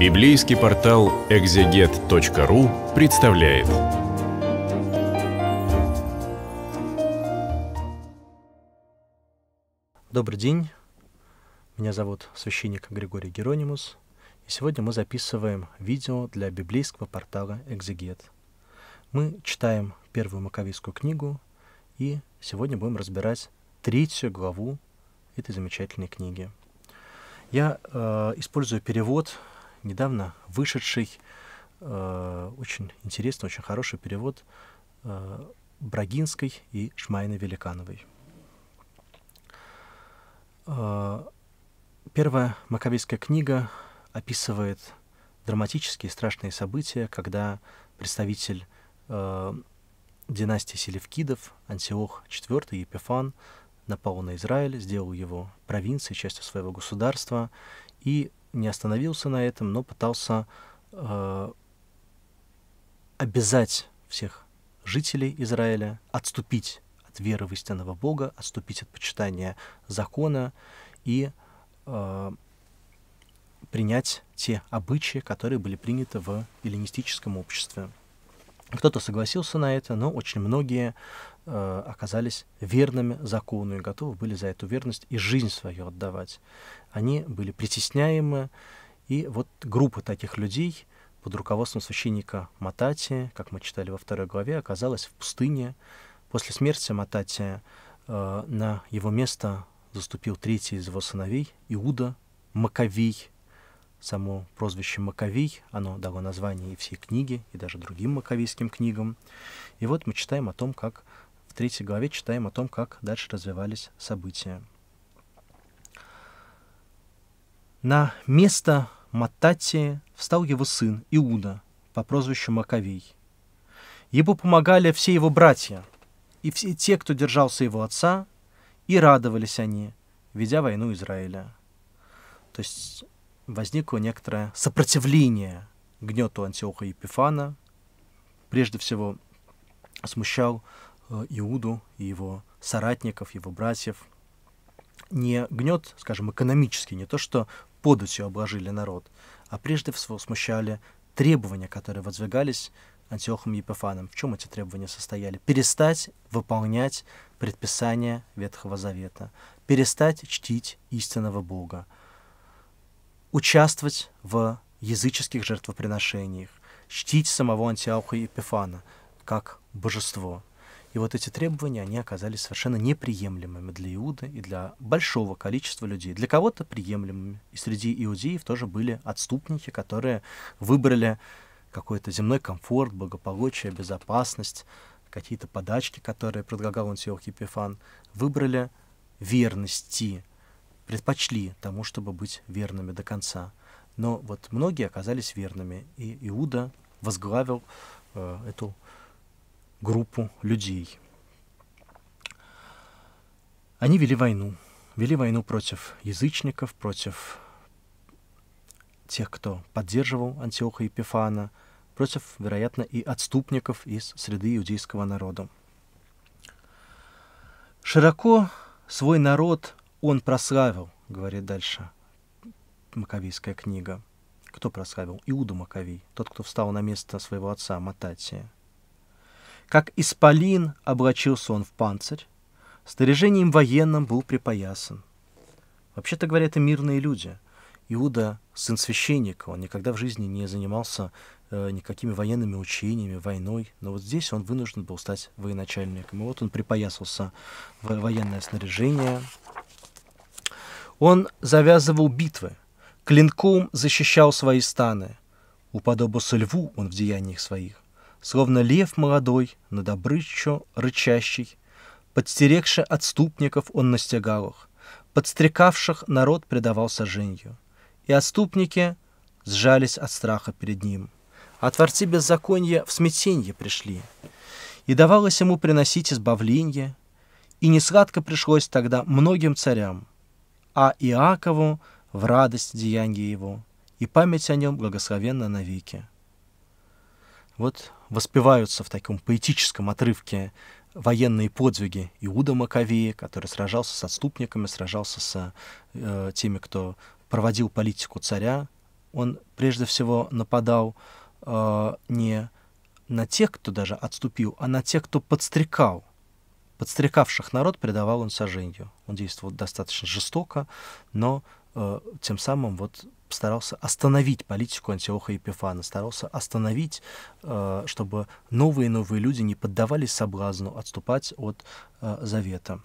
Библейский портал экзегет.ру представляет. Добрый день. Меня зовут священник Григорий Геронимус. И сегодня мы записываем видео для библейского портала «Экзегет». Мы читаем первую маковийскую книгу, и сегодня будем разбирать третью главу этой замечательной книги. Я э, использую перевод недавно вышедший э, очень интересный, очень хороший перевод э, Брагинской и Шмайны Великановой. Э, первая Маковейская книга описывает драматические страшные события, когда представитель э, династии Селевкидов, Антиох IV Епифан напал на Израиль, сделал его провинцией, частью своего государства, и не остановился на этом, но пытался э, обязать всех жителей Израиля отступить от веры в истинного Бога, отступить от почитания закона и э, принять те обычаи, которые были приняты в эллинистическом обществе. Кто-то согласился на это, но очень многие э, оказались верными закону и готовы были за эту верность и жизнь свою отдавать. Они были притесняемы, и вот группа таких людей под руководством священника Матати, как мы читали во второй главе, оказалась в пустыне. После смерти Матати э, на его место заступил третий из его сыновей, Иуда Маковей, Само прозвище Маковий, оно дало название и всей книге, и даже другим маковийским книгам. И вот мы читаем о том, как в третьей главе читаем о том, как дальше развивались события. На место Маттатии встал его сын Иуда по прозвищу Маковей. Ему помогали все его братья и все те, кто держался его отца, и радовались они, ведя войну Израиля. То есть возникло некоторое сопротивление гнету Антиоха Епифана. Прежде всего, смущал э, Иуду и его соратников, его братьев. Не гнет, скажем, экономически, не то, что податью обложили народ, а прежде всего смущали требования, которые воздвигались Антиохом Епифаном. В чем эти требования состояли? Перестать выполнять предписания Ветхого Завета, перестать чтить истинного Бога, участвовать в языческих жертвоприношениях, чтить самого Антиоха Епифана как божество. И вот эти требования, они оказались совершенно неприемлемыми для Иуды и для большого количества людей. Для кого-то приемлемыми. И среди иудеев тоже были отступники, которые выбрали какой-то земной комфорт, благополучие, безопасность, какие-то подачки, которые предлагал Антиох Епифан, выбрали верности предпочли тому, чтобы быть верными до конца. Но вот многие оказались верными, и Иуда возглавил э, эту группу людей. Они вели войну, вели войну против язычников, против тех, кто поддерживал Антиоха и Пифана, против, вероятно, и отступников из среды иудейского народа. Широко свой народ он прославил, говорит дальше Маковейская книга. Кто прославил? Иуда Маковий, тот, кто встал на место своего отца Мататия. Как исполин облачился он в панцирь, снаряжением военным был припоясан. Вообще-то говорят, это мирные люди. Иуда — сын священника, он никогда в жизни не занимался э, никакими военными учениями, войной, но вот здесь он вынужден был стать военачальником. И вот он припоясался в военное снаряжение, он завязывал битвы, клинком защищал свои станы. Уподобился льву он в деяниях своих, словно лев молодой, над обрыччо рычащий, подстерегши отступников он настигал их, подстрекавших народ предавал сожжению. И отступники сжались от страха перед ним. А творцы беззакония в смятенье пришли, и давалось ему приносить избавление, и несладко пришлось тогда многим царям — а Иакову в радость деяния его, и память о нем благословенна навеки. Вот воспеваются в таком поэтическом отрывке военные подвиги Иуда Маковея, который сражался с отступниками, сражался с э, теми, кто проводил политику царя. Он прежде всего нападал э, не на тех, кто даже отступил, а на тех, кто подстрекал Подстрекавших народ предавал он сожжению. Он действовал достаточно жестоко, но э, тем самым вот старался остановить политику Антиоха Епифана, старался остановить, э, чтобы новые и новые люди не поддавались соблазну отступать от э, завета.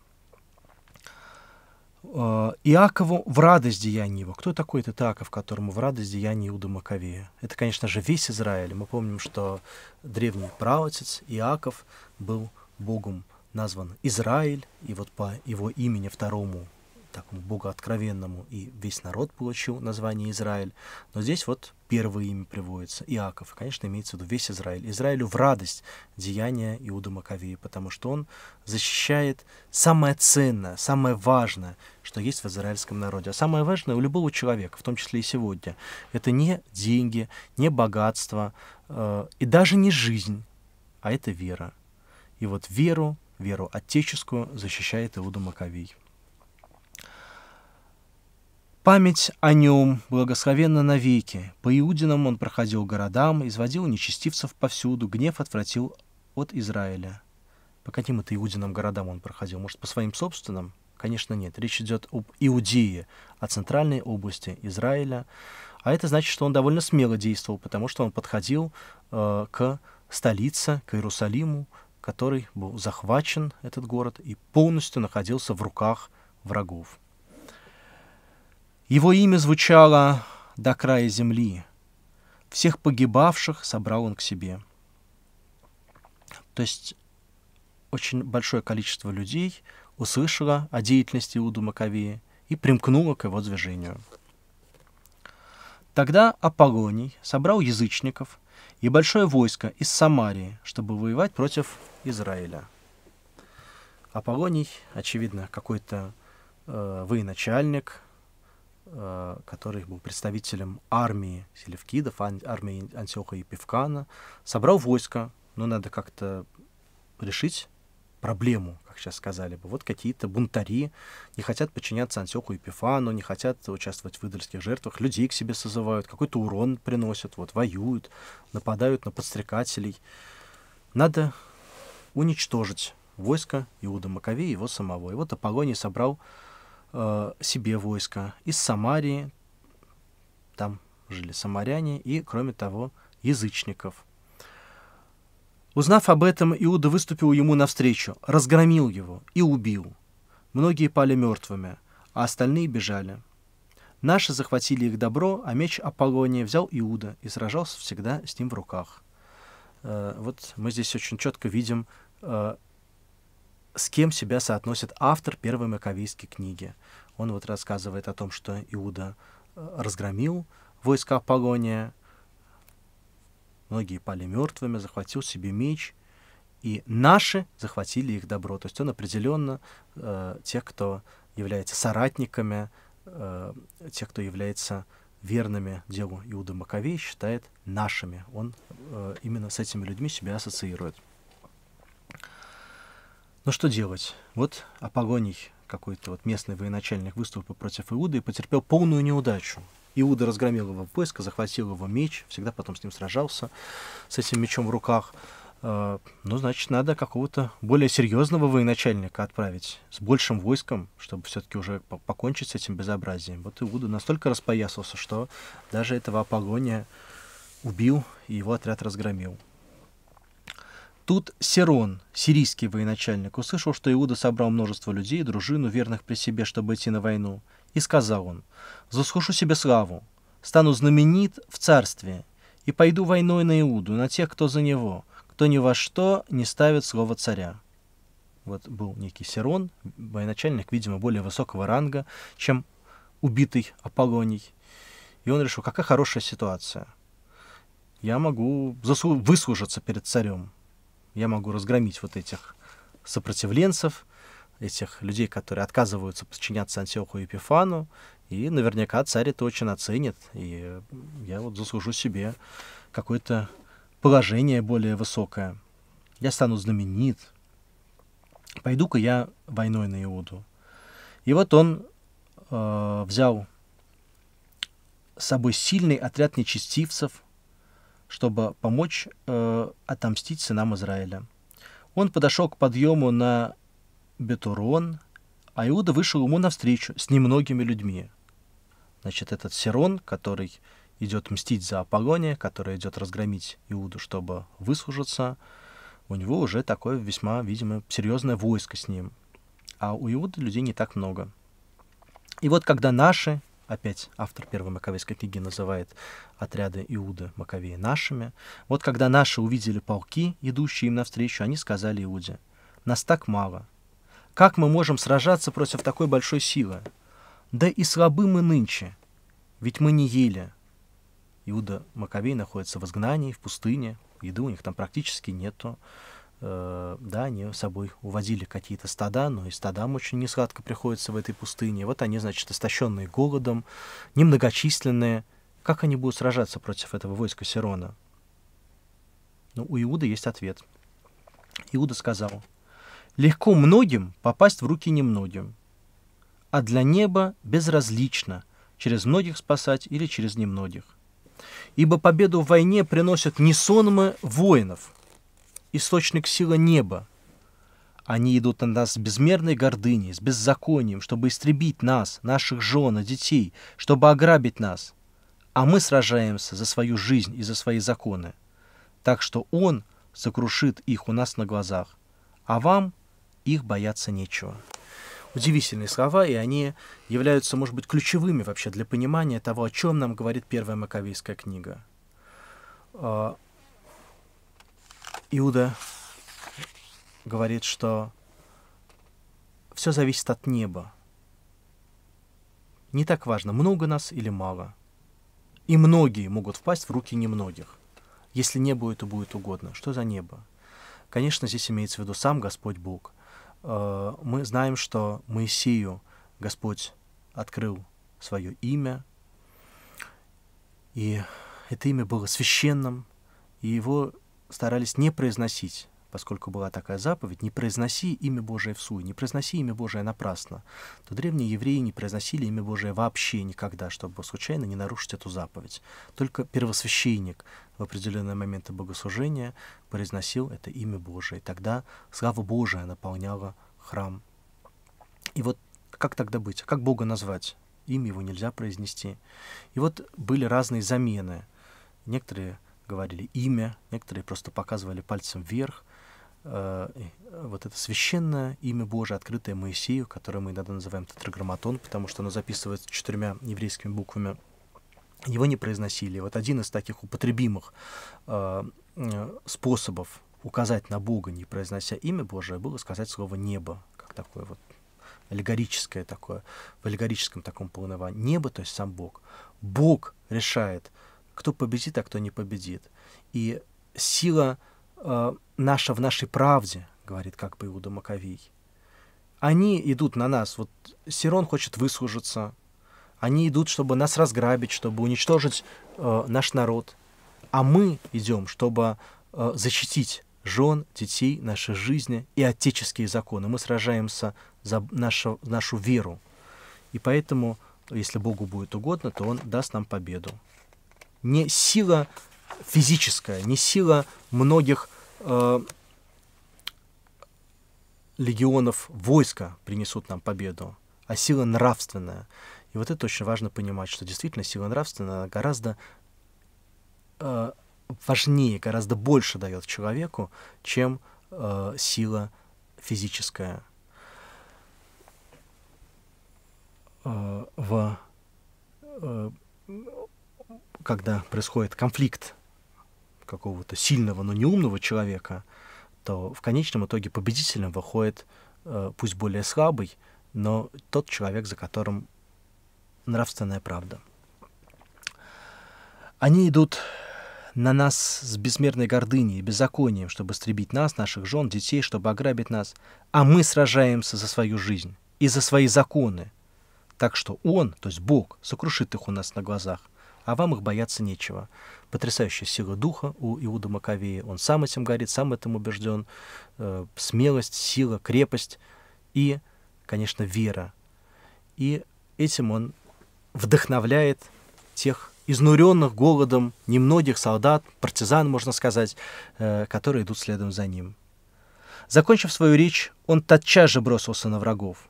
Э, Иакову в радость деяния его. Кто такой этот Иаков, которому в радость деяния Иуда Маковея? Это, конечно же, весь Израиль. Мы помним, что древний праотец Иаков был Богом назван Израиль, и вот по его имени второму, такому откровенному и весь народ получил название Израиль. Но здесь вот первое имя приводится, Иаков. и Конечно, имеется в виду весь Израиль. Израилю в радость деяния Иуда Маковея, потому что он защищает самое ценное, самое важное, что есть в израильском народе. А самое важное у любого человека, в том числе и сегодня, это не деньги, не богатство э, и даже не жизнь, а это вера. И вот веру веру отеческую защищает Иуда Маковей. Память о нем благословенна навеки. По Иудинам он проходил городам, изводил нечестивцев повсюду, гнев отвратил от Израиля. По каким это Иудинам городам он проходил? Может, по своим собственным? Конечно, нет. Речь идет об Иудее, о центральной области Израиля. А это значит, что он довольно смело действовал, потому что он подходил э, к столице, к Иерусалиму, который был захвачен, этот город, и полностью находился в руках врагов. Его имя звучало «до края земли». Всех погибавших собрал он к себе. То есть очень большое количество людей услышало о деятельности Иуду Маковея и примкнуло к его движению. Тогда Аполлоний собрал язычников, и большое войско из Самарии, чтобы воевать против Израиля. Аполлоний, очевидно, какой-то э, военачальник, э, который был представителем армии селевкидов, ан- армии Антиоха и Певкана, собрал войско, но надо как-то решить, проблему, как сейчас сказали бы. Вот какие-то бунтари не хотят подчиняться Антиоху Епифану, не хотят участвовать в идольских жертвах, людей к себе созывают, какой-то урон приносят, вот, воюют, нападают на подстрекателей. Надо уничтожить войско Иуда Маковея и его самого. И вот Аполлоний собрал э, себе войско из Самарии, там жили самаряне, и, кроме того, язычников – Узнав об этом, Иуда выступил ему навстречу, разгромил его и убил. Многие пали мертвыми, а остальные бежали. Наши захватили их добро, а меч Аполлония взял Иуда и сражался всегда с ним в руках. Э, вот мы здесь очень четко видим, э, с кем себя соотносит автор первой маковейской книги. Он вот рассказывает о том, что Иуда э, разгромил войска Аполлония, Многие пали мертвыми, захватил себе меч, и наши захватили их добро. То есть он определенно э, тех, кто является соратниками, э, тех, кто является верными делу Иуда Маковей, считает нашими. Он э, именно с этими людьми себя ассоциирует. Ну что делать? Вот Апогоний, какой-то вот местный военачальник, выступил против Иуды и потерпел полную неудачу. Иуда разгромил его войско, захватил его меч, всегда потом с ним сражался, с этим мечом в руках. Э, ну, значит, надо какого-то более серьезного военачальника отправить с большим войском, чтобы все-таки уже покончить с этим безобразием. Вот Иуда настолько распоясался, что даже этого Аполлония убил и его отряд разгромил. Тут Серон, сирийский военачальник, услышал, что Иуда собрал множество людей, дружину, верных при себе, чтобы идти на войну, и сказал он, «Заслужу себе славу, стану знаменит в царстве, и пойду войной на Иуду, на тех, кто за него, кто ни во что не ставит слово царя». Вот был некий Сирон, военачальник, видимо, более высокого ранга, чем убитый Аполлоний. И он решил, какая хорошая ситуация. Я могу заслу- выслужиться перед царем. Я могу разгромить вот этих сопротивленцев, этих людей, которые отказываются подчиняться Антиоху и Эпифану, и наверняка царь это очень оценит, и я вот заслужу себе какое-то положение более высокое. Я стану знаменит. Пойду-ка я войной на Иуду. И вот он э, взял с собой сильный отряд нечестивцев, чтобы помочь э, отомстить сынам Израиля. Он подошел к подъему на Бетурон, а Иуда вышел ему навстречу с немногими людьми. Значит, этот Сирон, который идет мстить за Аполлония, который идет разгромить Иуду, чтобы выслужиться, у него уже такое весьма, видимо, серьезное войско с ним. А у Иуды людей не так много. И вот когда наши, опять автор первой Маковейской книги называет отряды Иуды Маковея нашими, вот когда наши увидели полки, идущие им навстречу, они сказали Иуде, нас так мало, как мы можем сражаться против такой большой силы? Да и слабы мы нынче, ведь мы не ели. Иуда Маковей находится в изгнании, в пустыне, еды у них там практически нету. Э, да, они с собой увозили какие-то стада, но и стадам очень несладко приходится в этой пустыне. Вот они, значит, истощенные голодом, немногочисленные. Как они будут сражаться против этого войска Сирона? Но ну, у Иуда есть ответ. Иуда сказал, Легко многим попасть в руки немногим, а для неба безразлично, через многих спасать или через немногих. Ибо победу в войне приносят не сонмы воинов, источник силы неба. Они идут на нас с безмерной гордыней, с беззаконием, чтобы истребить нас, наших жен и детей, чтобы ограбить нас. А мы сражаемся за свою жизнь и за свои законы. Так что Он сокрушит их у нас на глазах. А вам их бояться нечего. Удивительные слова, и они являются, может быть, ключевыми вообще для понимания того, о чем нам говорит первая Маковейская книга. А, Иуда говорит, что все зависит от неба. Не так важно, много нас или мало. И многие могут впасть в руки немногих. Если небу это будет угодно, что за небо? Конечно, здесь имеется в виду сам Господь Бог. Э, мы знаем, что Моисею Господь открыл свое имя, и это имя было священным, и его старались не произносить поскольку была такая заповедь, не произноси имя Божие в суе, не произноси имя Божие напрасно, то древние евреи не произносили имя Божие вообще никогда, чтобы случайно не нарушить эту заповедь. Только первосвященник в определенные моменты богослужения произносил это имя Божие. И тогда слава Божия наполняла храм. И вот как тогда быть? А как Бога назвать? Имя его нельзя произнести. И вот были разные замены. Некоторые говорили имя, некоторые просто показывали пальцем вверх, Э, э, вот это священное имя Божие, открытое Моисею, которое мы иногда называем тетраграмматон, потому что оно записывается четырьмя еврейскими буквами, его не произносили. Вот один из таких употребимых э, э, способов указать на Бога, не произнося имя Божие, было сказать слово «небо», как такое вот аллегорическое такое, в аллегорическом таком полновании. Небо, то есть сам Бог. Бог решает, кто победит, а кто не победит. И сила Э, наша в нашей правде, говорит как бы Иуда Маковей. Они идут на нас. Вот Сирон хочет выслужиться. Они идут, чтобы нас разграбить, чтобы уничтожить э, наш народ. А мы идем, чтобы э, защитить жен, детей, наши жизни и отеческие законы. Мы сражаемся за нашу, нашу веру. И поэтому, если Богу будет угодно, то Он даст нам победу. Не сила физическая, не сила многих Э, легионов войска принесут нам победу, а сила нравственная. И вот это очень важно понимать, что действительно сила нравственная гораздо э, важнее, гораздо больше дает человеку, чем э, сила физическая. Э, в, э, когда происходит конфликт какого-то сильного, но не умного человека, то в конечном итоге победителем выходит, э, пусть более слабый, но тот человек, за которым нравственная правда. Они идут на нас с безмерной гордыней и беззаконием, чтобы истребить нас, наших жен, детей, чтобы ограбить нас. А мы сражаемся за свою жизнь и за свои законы. Так что Он, то есть Бог, сокрушит их у нас на глазах а вам их бояться нечего. Потрясающая сила духа у Иуда Маковея. Он сам этим горит, сам этим убежден. Э, смелость, сила, крепость и, конечно, вера. И этим он вдохновляет тех изнуренных голодом немногих солдат, партизан, можно сказать, э, которые идут следом за ним. Закончив свою речь, он тотчас же бросился на врагов.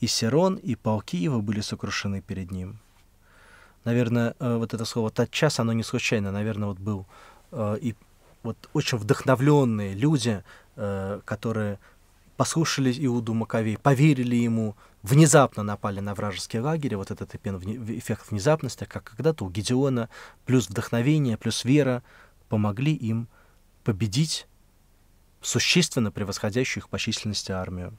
И Сирон, и полки его были сокрушены перед ним наверное, э, вот это слово «тотчас», оно не случайно, наверное, вот был э, и вот очень вдохновленные люди, э, которые послушали Иуду Маковей, поверили ему, внезапно напали на вражеские лагеря, вот этот эффект внезапности, как когда-то у Гедеона, плюс вдохновение, плюс вера помогли им победить существенно превосходящую их по численности армию.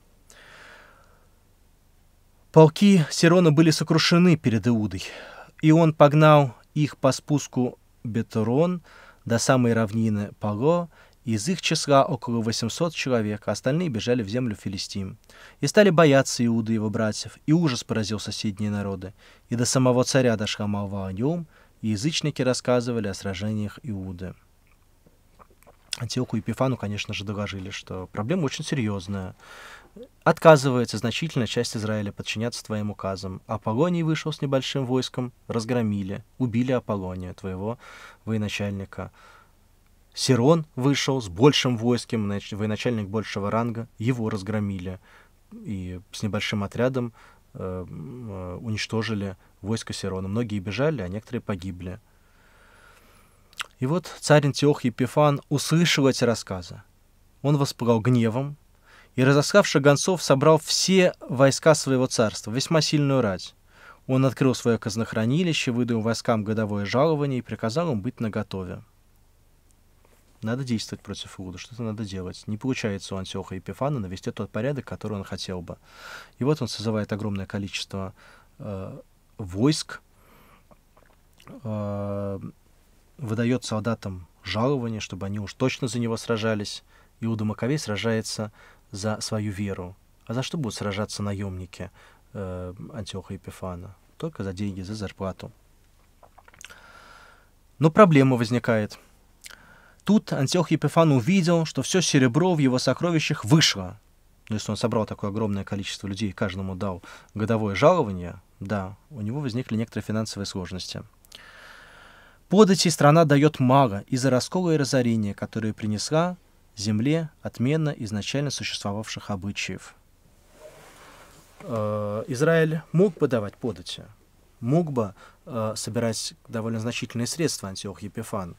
Полки Сирона были сокрушены перед Иудой и он погнал их по спуску Бетерон до самой равнины Пало, из их числа около 800 человек, а остальные бежали в землю Филистим. И стали бояться Иуды и его братьев, и ужас поразил соседние народы. И до самого царя дошла молва о нем, и язычники рассказывали о сражениях Иуды. Антиоху и Пифану, конечно же, доложили, что проблема очень серьезная. Отказывается значительная часть Израиля подчиняться твоим указам. А Аполлоний вышел с небольшим войском, разгромили, убили Аполлония, твоего военачальника. Сирон вышел с большим войском, военачальник большего ранга, его разгромили. И с небольшим отрядом э, э, уничтожили войско Сирона. Многие бежали, а некоторые погибли. И вот царь Антиох Епифан услышал эти рассказы. Он воспылал гневом, и, разоскавши гонцов, собрал все войска своего царства, весьма сильную рать. Он открыл свое казнохранилище, выдал войскам годовое жалование и приказал им быть наготове. Надо действовать против Иуда, что-то надо делать. Не получается у Антиоха и Епифана навести тот порядок, который он хотел бы. И вот он созывает огромное количество э, войск, э, выдает солдатам жалование, чтобы они уж точно за него сражались. Иуда Маковей сражается за свою веру. А за что будут сражаться наемники э, Антиоха и Пифана? Только за деньги, за зарплату. Но проблема возникает. Тут Антиох Епифан увидел, что все серебро в его сокровищах вышло. Ну, если он собрал такое огромное количество людей, и каждому дал годовое жалование, да, у него возникли некоторые финансовые сложности. Подати страна дает мало из-за раскола и разорения, которые принесла земле отмена изначально существовавших обычаев. Э, Израиль мог бы давать подати, мог бы э, собирать довольно значительные средства Антиох Епифан,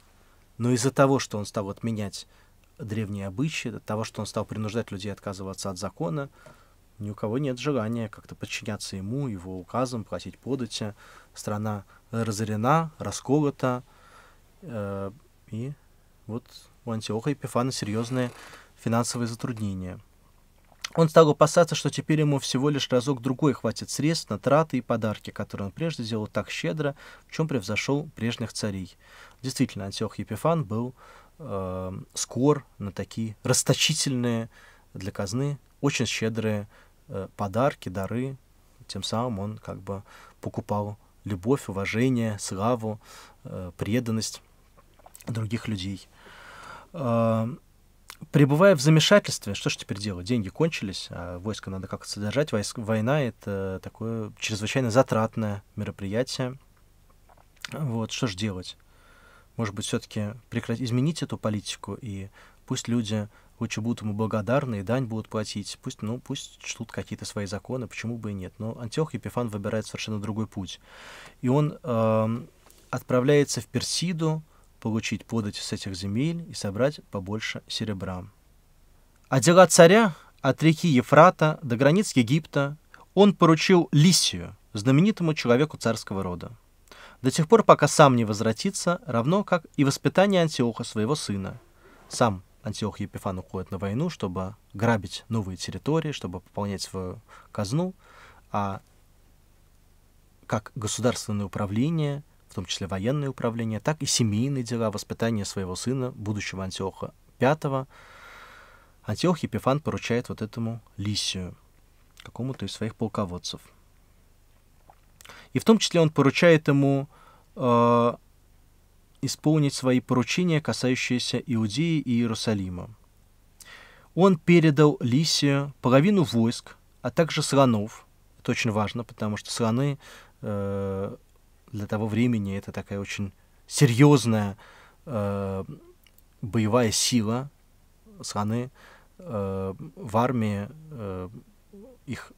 но из-за того, что он стал отменять древние обычаи, от того, что он стал принуждать людей отказываться от закона, ни у кого нет желания как-то подчиняться ему, его указам, платить подати. Страна разорена, расколота, э, и вот у Антиоха Епифана серьезные финансовые затруднения. Он стал опасаться, что теперь ему всего лишь разок-другой хватит средств на траты и подарки, которые он прежде делал так щедро, в чем превзошел прежних царей. Действительно, Антиох Епифан был э, скор на такие расточительные для казны, очень щедрые э, подарки, дары. Тем самым он как бы покупал любовь, уважение, славу, э, преданность других людей. Э, пребывая в замешательстве, что же теперь делать? Деньги кончились, а войско надо как-то содержать. Войск, война — это такое чрезвычайно затратное мероприятие. Вот, что же делать? Может быть, все-таки прекрат... изменить эту политику, и пусть люди лучше будут ему благодарны и дань будут платить. Пусть, ну, пусть чтут какие-то свои законы, почему бы и нет. Но Антиох Епифан выбирает совершенно другой путь. И он э, отправляется в Персиду, получить подать с этих земель и собрать побольше серебра. А дела царя от реки Ефрата до границ Египта он поручил Лисию, знаменитому человеку царского рода. До тех пор, пока сам не возвратится, равно как и воспитание Антиоха своего сына. Сам Антиох Епифан уходит на войну, чтобы грабить новые территории, чтобы пополнять свою казну, а как государственное управление – том числе военное управление, так и семейные дела, воспитание своего сына, будущего Антиоха V. Антиох Епифан поручает вот этому Лисию, какому-то из своих полководцев. И в том числе он поручает ему э, исполнить свои поручения, касающиеся Иудеи и Иерусалима. Он передал Лисию половину войск, а также слонов. Это очень важно, потому что слоны э, для того времени это такая очень серьезная э, боевая сила страны э, в армии. Э, их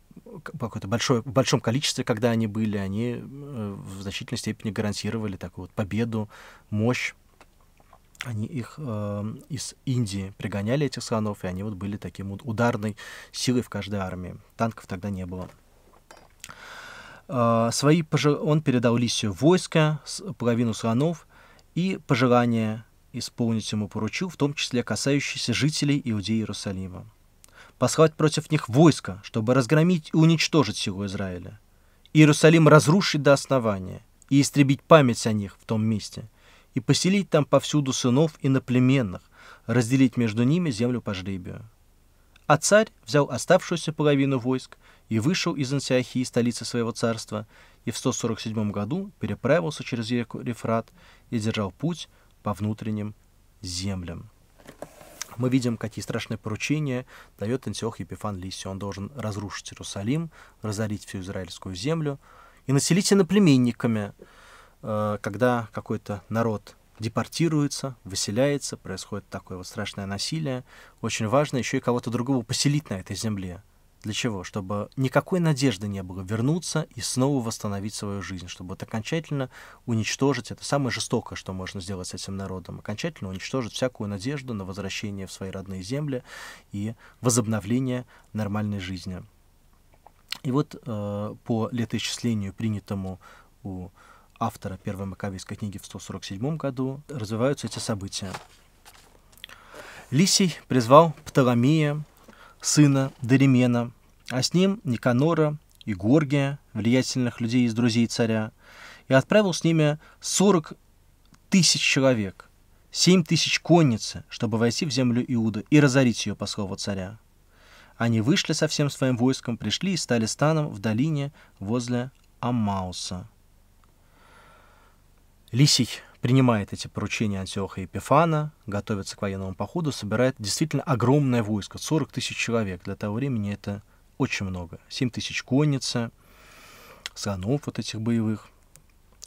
какое-то большое, в большом количестве, когда они были, они э, в значительной степени гарантировали такую вот победу, мощь. Они их э, из Индии пригоняли, этих слонов, и они вот были таким ударной силой в каждой армии. Танков тогда не было. А, свои пожел... Он передал Лисию войско, половину слонов и пожелания исполнить ему поручил, в том числе касающиеся жителей Иудеи Иерусалима. Послать против них войско, чтобы разгромить и уничтожить силу Израиля. Иерусалим разрушить до основания и истребить память о них в том месте, и поселить там повсюду сынов и иноплеменных, разделить между ними землю по жребию. А царь взял оставшуюся половину войск и вышел из Антиохии столицы своего царства, и в 147 году переправился через реку Рефрат и держал путь по внутренним землям. Мы видим, какие страшные поручения дает Антиох Епифан Лисию. Он должен разрушить Иерусалим, разорить всю израильскую землю и населить иноплеменниками, э, когда какой-то народ депортируется, выселяется, происходит такое вот страшное насилие. Очень важно еще и кого-то другого поселить на этой земле – для чего? Чтобы никакой надежды не было вернуться и снова восстановить свою жизнь, чтобы вот окончательно уничтожить, это самое жестокое, что можно сделать с этим народом, окончательно уничтожить всякую надежду на возвращение в свои родные земли и возобновление нормальной жизни. И вот э, по летоисчислению, принятому у автора первой Маковейской книги в 147 году, развиваются эти события. Лисий призвал Птоломея сына Даримена, а с ним Никанора и Горгия, влиятельных людей из друзей царя, и отправил с ними 40 тысяч человек, 7 тысяч конницы, чтобы войти в землю Иуда и разорить ее по слову царя. Они вышли со всем своим войском, пришли и стали станом в долине возле Амауса. Лисий принимает эти поручения Антиоха Епифана, готовится к военному походу, собирает действительно огромное войско, 40 тысяч человек. Для того времени это очень много. 7 тысяч конница, санов вот этих боевых.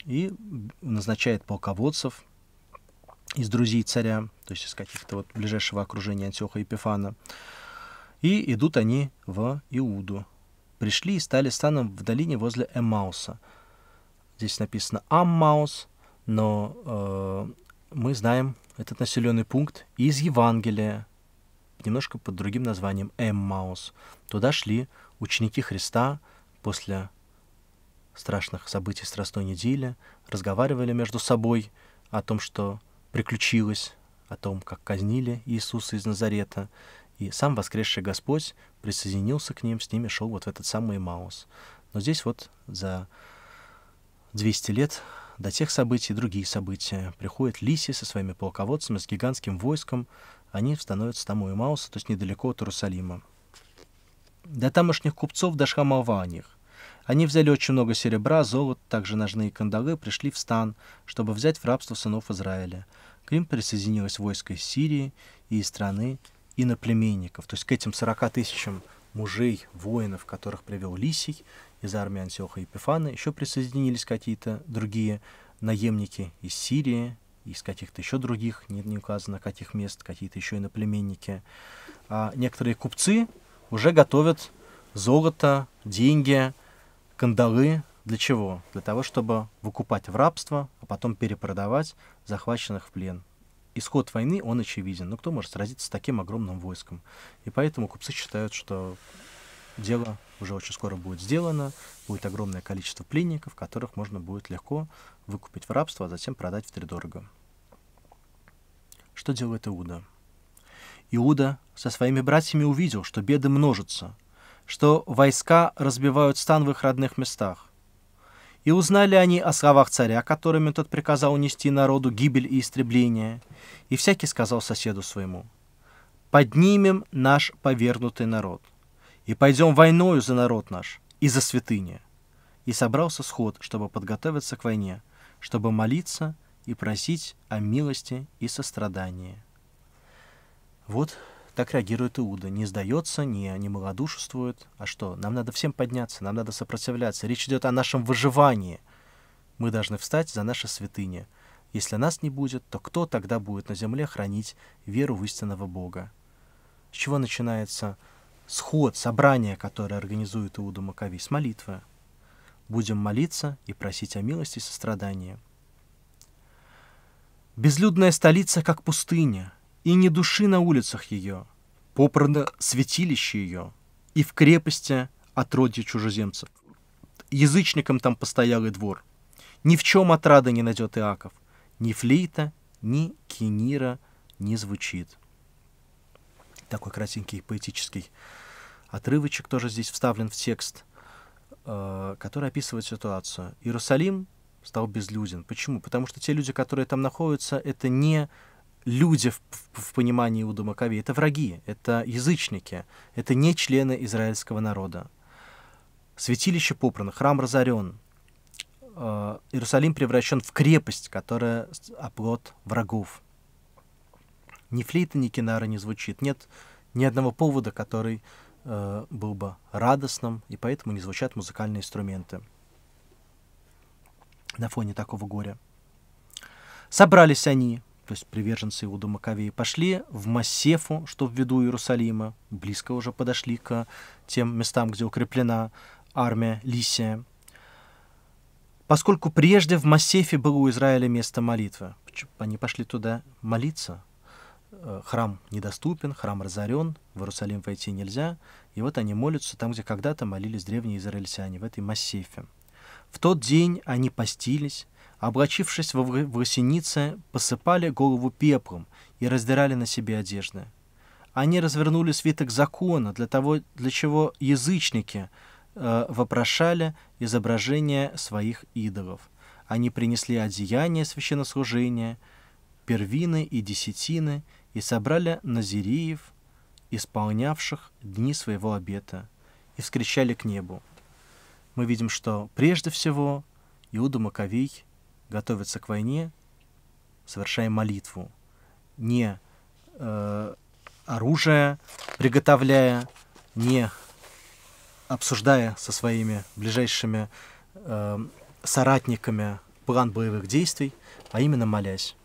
И назначает полководцев из друзей царя, то есть из каких-то вот ближайшего окружения Антиоха Епифана. И идут они в Иуду. Пришли и стали станом в долине возле Эмауса. Здесь написано Аммаус – но э, мы знаем этот населенный пункт из Евангелия, немножко под другим названием Эммаус. Туда шли ученики Христа после страшных событий Страстной недели, разговаривали между собой о том, что приключилось, о том, как казнили Иисуса из Назарета. И сам воскресший Господь присоединился к ним, с ними шел вот в этот самый Маус. Но здесь вот за 200 лет до тех событий другие события. Приходит Лиси со своими полководцами, с гигантским войском. Они становятся тому и Мауса, то есть недалеко от Иерусалима. До тамошних купцов дошла молва о них. Они взяли очень много серебра, золота, также ножные кандалы, пришли в стан, чтобы взять в рабство сынов Израиля. К ним присоединилось войско из Сирии и из страны иноплеменников. То есть к этим 40 тысячам мужей, воинов, которых привел Лисий, из армии Антиоха Епифана, еще присоединились какие-то другие наемники из Сирии, из каких-то еще других, не, не указано каких мест, какие-то еще иноплеменники. А некоторые купцы уже готовят золото, деньги, кандалы. Для чего? Для того, чтобы выкупать в рабство, а потом перепродавать захваченных в плен. Исход войны, он очевиден. Но кто может сразиться с таким огромным войском? И поэтому купцы считают, что дело уже очень скоро будет сделано, будет огромное количество пленников, которых можно будет легко выкупить в рабство, а затем продать в втридорого. Что делает Иуда? Иуда со своими братьями увидел, что беды множатся, что войска разбивают стан в их родных местах. И узнали они о словах царя, которыми тот приказал унести народу гибель и истребление. И всякий сказал соседу своему, «Поднимем наш повернутый народ, и пойдем войною за народ наш и за святыни». И собрался сход, чтобы подготовиться к войне, чтобы молиться и просить о милости и сострадании. Вот так реагирует Иуда. Не сдается, не, не малодушествует. А что? Нам надо всем подняться, нам надо сопротивляться. Речь идет о нашем выживании. Мы должны встать за наши святыни. Если нас не будет, то кто тогда будет на земле хранить веру в истинного Бога? С чего начинается сход, собрание, которое организует Иуда Маковей, с молитвы. Будем молиться и просить о милости и сострадании. Безлюдная столица, как пустыня, и не души на улицах ее, попрано святилище ее, и в крепости отродье чужеземцев. Язычникам там постоялый двор. Ни в чем отрада не найдет Иаков, ни флейта, ни кинира не звучит. Такой кратенький поэтический отрывочек тоже здесь вставлен в текст, э, который описывает ситуацию. Иерусалим стал безлюден. Почему? Потому что те люди, которые там находятся, это не люди в, в, понимании Иуда Маковея, это враги, это язычники, это не члены израильского народа. Святилище попрано, храм разорен, э, Иерусалим превращен в крепость, которая оплот врагов. Ни флейта, ни кинара не звучит, нет ни одного повода, который э, был бы радостным, и поэтому не звучат музыкальные инструменты на фоне такого горя. Собрались они, то есть приверженцы Иуда Маковея, пошли в Массефу, что в виду Иерусалима, близко уже подошли к тем местам, где укреплена армия Лисия, поскольку прежде в Массефе было у Израиля место молитвы. Они пошли туда молиться, Э, храм недоступен, храм разорен, в Иерусалим войти нельзя. И вот они молятся там, где когда-то молились древние израильтяне, в этой массифе. В тот день они постились, облачившись в врасенице, посыпали голову пеплом и раздирали на себе одежды. Они развернули свиток закона для того, для чего язычники э, вопрошали изображения своих идолов. Они принесли одеяния священнослужения, первины и десятины – и собрали назириев, исполнявших дни своего обета, и вскричали к небу. Мы видим, что прежде всего Иуда Маковей готовится к войне, совершая молитву, не э, оружие приготовляя, не обсуждая со своими ближайшими э, соратниками план боевых действий, а именно молясь.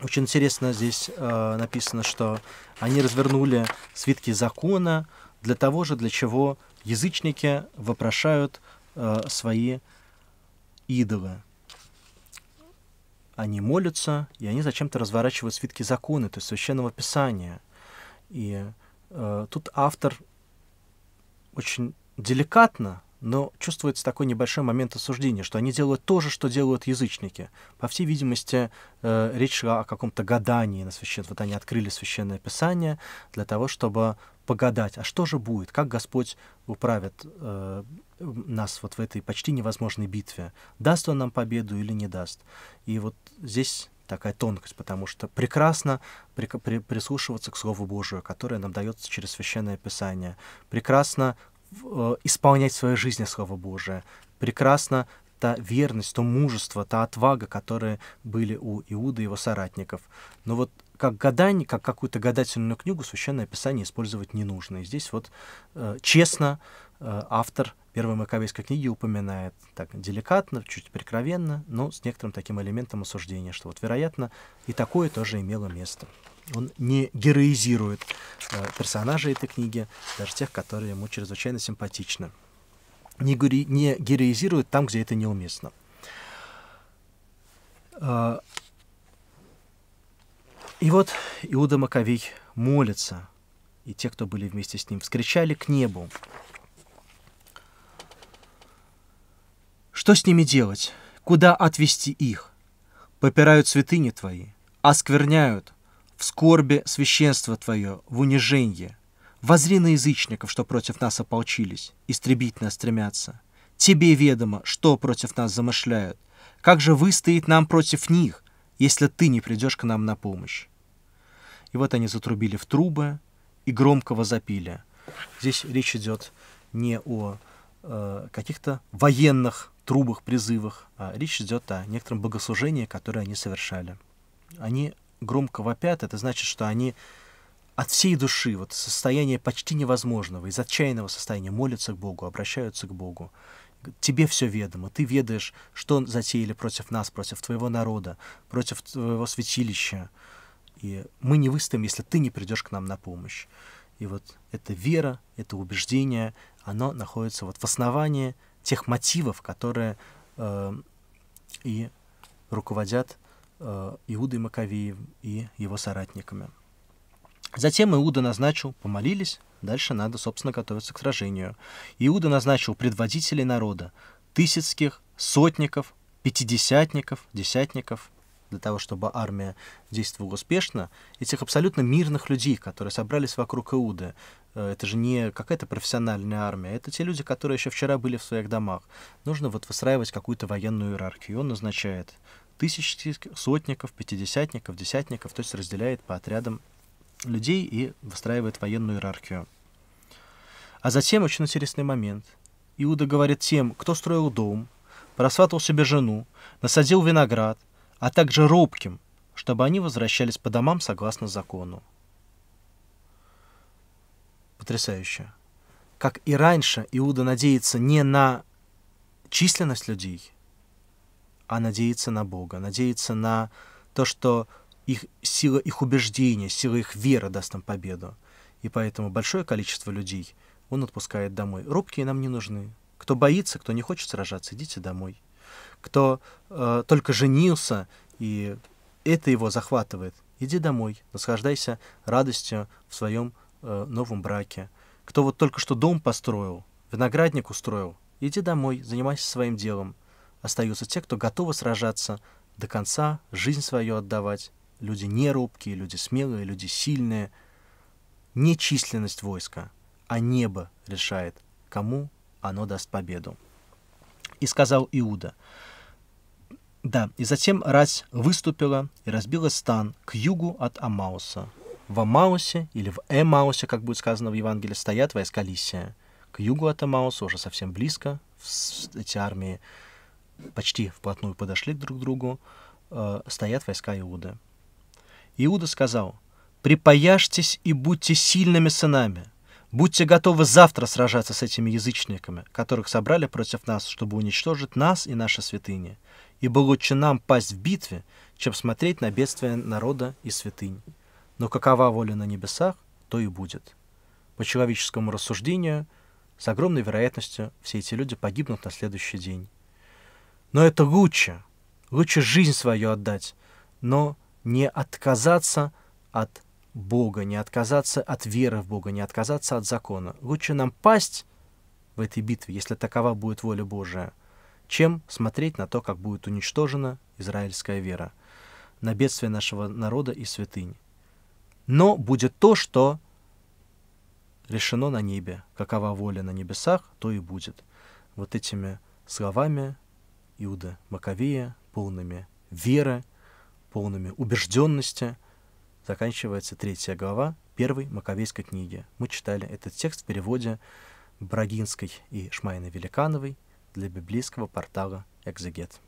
Очень интересно здесь э, написано, что они развернули свитки закона для того же, для чего язычники вопрошают э, свои идолы. Они молятся, и они зачем-то разворачивают свитки закона, то есть священного писания. И э, тут автор очень деликатно но чувствуется такой небольшой момент осуждения, что они делают то же, что делают язычники. По всей видимости, э, речь шла о каком-то гадании на священное. Вот они открыли священное писание для того, чтобы погадать, а что же будет, как Господь управит э, нас вот в этой почти невозможной битве, даст Он нам победу или не даст. И вот здесь такая тонкость, потому что прекрасно при, при, прислушиваться к Слову Божию, которое нам дается через Священное Писание, прекрасно Э, исполнять в своей жизни Слово Божие. Прекрасно та верность, то мужество, та отвага, которые были у Иуда и его соратников. Но вот как гадание, как какую-то гадательную книгу Священное Писание использовать не нужно. И здесь вот э, честно э, автор первой Маковейской книги упоминает так деликатно, чуть прикровенно, но с некоторым таким элементом осуждения, что вот, вероятно, и такое тоже имело место он не героизирует э, персонажей этой книги, даже тех, которые ему чрезвычайно симпатичны. Не, гери, не героизирует там, где это неуместно. Э, и вот Иуда Маковей молится, и те, кто были вместе с ним, вскричали к небу. Что с ними делать? Куда отвести их? Попирают святыни твои, оскверняют – в скорбе священство Твое, в униженье. Возри на язычников, что против нас ополчились, истребить нас стремятся. Тебе ведомо, что против нас замышляют. Как же выстоит нам против них, если ты не придешь к нам на помощь? И вот они затрубили в трубы и громкого запили. Здесь речь идет не о э, каких-то военных трубах, призывах, а речь идет о некотором богослужении, которое они совершали. Они громко вопят, это значит, что они от всей души, вот состояние почти невозможного, из отчаянного состояния молятся к Богу, обращаются к Богу. Тебе все ведомо, ты ведаешь, что затеяли против нас, против твоего народа, против твоего святилища. И мы не выстоим, если ты не придешь к нам на помощь. И вот эта вера, это убеждение, оно находится вот в основании тех мотивов, которые э, и руководят Э, Иудой Маковеем и его соратниками. Затем Иуда назначил, помолились, дальше надо, собственно, готовиться к сражению. Иуда назначил предводителей народа, тысячских, сотников, пятидесятников, десятников, для того, чтобы армия действовала успешно, этих абсолютно мирных людей, которые собрались вокруг Иуды. Э, это же не какая-то профессиональная армия, это те люди, которые еще вчера были в своих домах. Нужно вот выстраивать какую-то военную иерархию. Он назначает тысячников, сотников, пятидесятников, десятников, то есть разделяет по отрядам людей и выстраивает военную иерархию. А затем очень интересный момент. Иуда говорит тем, кто строил дом, просватывал себе жену, насадил виноград, а также робким, чтобы они возвращались по домам согласно закону. Потрясающе. Как и раньше, Иуда надеется не на численность людей – а надеяться на Бога, надеяться на то, что их, сила их убеждения, сила их веры даст нам победу. И поэтому большое количество людей он отпускает домой. Робкие нам не нужны. Кто боится, кто не хочет сражаться, идите домой. Кто э, только женился, и это его захватывает, иди домой, наслаждайся радостью в своем э, новом браке. Кто вот только что дом построил, виноградник устроил, иди домой, занимайся своим делом остаются те, кто готовы сражаться до конца, жизнь свою отдавать. Люди неробкие, люди смелые, люди сильные. Не численность войска, а небо решает, кому оно даст победу. И сказал Иуда, да, и затем Рась выступила и разбила стан к югу от Амауса. В Амаусе или в Эмаусе, как будет сказано в Евангелии, стоят войска Лисия. К югу от Амауса, уже совсем близко, эти армии почти вплотную подошли друг к другу, э, стоят войска Иуды. Иуда сказал, «Припаяшьтесь и будьте сильными сынами, будьте готовы завтра сражаться с этими язычниками, которых собрали против нас, чтобы уничтожить нас и наши святыни, ибо лучше нам пасть в битве, чем смотреть на бедствия народа и святынь. Но какова воля на небесах, то и будет». По человеческому рассуждению, с огромной вероятностью все эти люди погибнут на следующий день. Но это лучше. Лучше жизнь свою отдать, но не отказаться от Бога, не отказаться от веры в Бога, не отказаться от закона. Лучше нам пасть в этой битве, если такова будет воля Божия, чем смотреть на то, как будет уничтожена израильская вера, на бедствие нашего народа и святынь. Но будет то, что решено на небе. Какова воля на небесах, то и будет. Вот этими словами Иуда Маковея, полными веры, полными убежденности. Заканчивается третья глава первой Маковейской книги. Мы читали этот текст в переводе Брагинской и Шмайны Великановой для библейского портала «Экзегет».